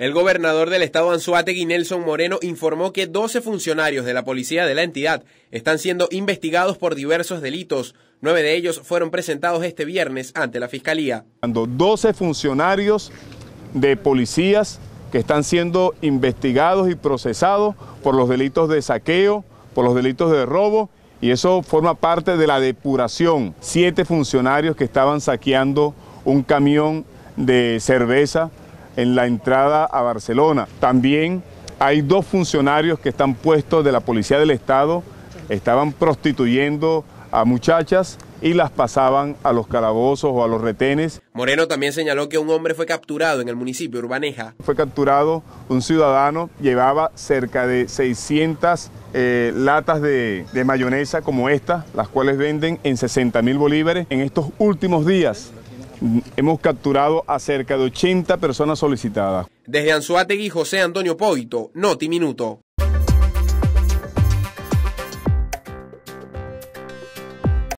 El gobernador del estado Anzuategui, Nelson Moreno, informó que 12 funcionarios de la policía de la entidad están siendo investigados por diversos delitos. Nueve de ellos fueron presentados este viernes ante la fiscalía. Cuando 12 funcionarios de policías que están siendo investigados y procesados por los delitos de saqueo, por los delitos de robo, y eso forma parte de la depuración. Siete funcionarios que estaban saqueando un camión de cerveza en la entrada a Barcelona. También hay dos funcionarios que están puestos de la Policía del Estado, estaban prostituyendo a muchachas y las pasaban a los calabozos o a los retenes. Moreno también señaló que un hombre fue capturado en el municipio Urbaneja. Fue capturado un ciudadano, llevaba cerca de 600 eh, latas de, de mayonesa como esta, las cuales venden en 60 mil bolívares. En estos últimos días Hemos capturado a cerca de 80 personas solicitadas. Desde Anzuategui, José Antonio Poito, Noti Minuto.